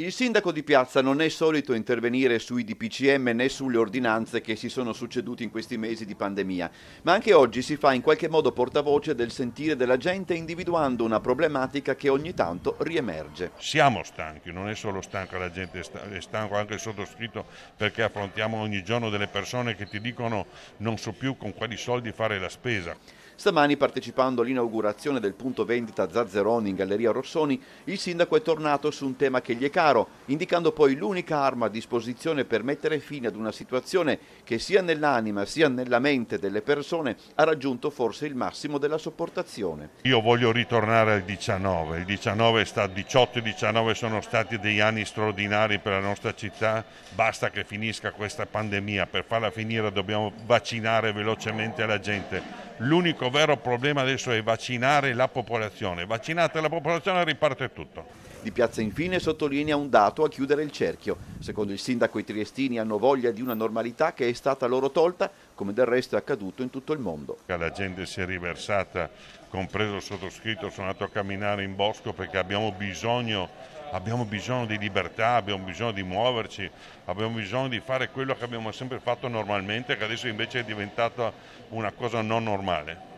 Il sindaco di Piazza non è solito intervenire sui DPCM né sulle ordinanze che si sono succedute in questi mesi di pandemia, ma anche oggi si fa in qualche modo portavoce del sentire della gente individuando una problematica che ogni tanto riemerge. Siamo stanchi, non è solo stanca la gente, è stanco anche il sottoscritto perché affrontiamo ogni giorno delle persone che ti dicono non so più con quali soldi fare la spesa. Stamani, partecipando all'inaugurazione del punto vendita Zazzeroni in Galleria Rossoni, il sindaco è tornato su un tema che gli è caro, indicando poi l'unica arma a disposizione per mettere fine ad una situazione che sia nell'anima sia nella mente delle persone ha raggiunto forse il massimo della sopportazione. Io voglio ritornare al 19, il 19 sta, 18 e 19 sono stati degli anni straordinari per la nostra città, basta che finisca questa pandemia, per farla finire dobbiamo vaccinare velocemente la gente L'unico vero problema adesso è vaccinare la popolazione. Vaccinate la popolazione e riparte tutto. Di Piazza Infine sottolinea un dato a chiudere il cerchio. Secondo il sindaco i triestini hanno voglia di una normalità che è stata loro tolta, come del resto è accaduto in tutto il mondo. La gente si è riversata, compreso il sottoscritto, sono andato a camminare in bosco perché abbiamo bisogno abbiamo bisogno di libertà, abbiamo bisogno di muoverci, abbiamo bisogno di fare quello che abbiamo sempre fatto normalmente, che adesso invece è diventato una cosa non normale.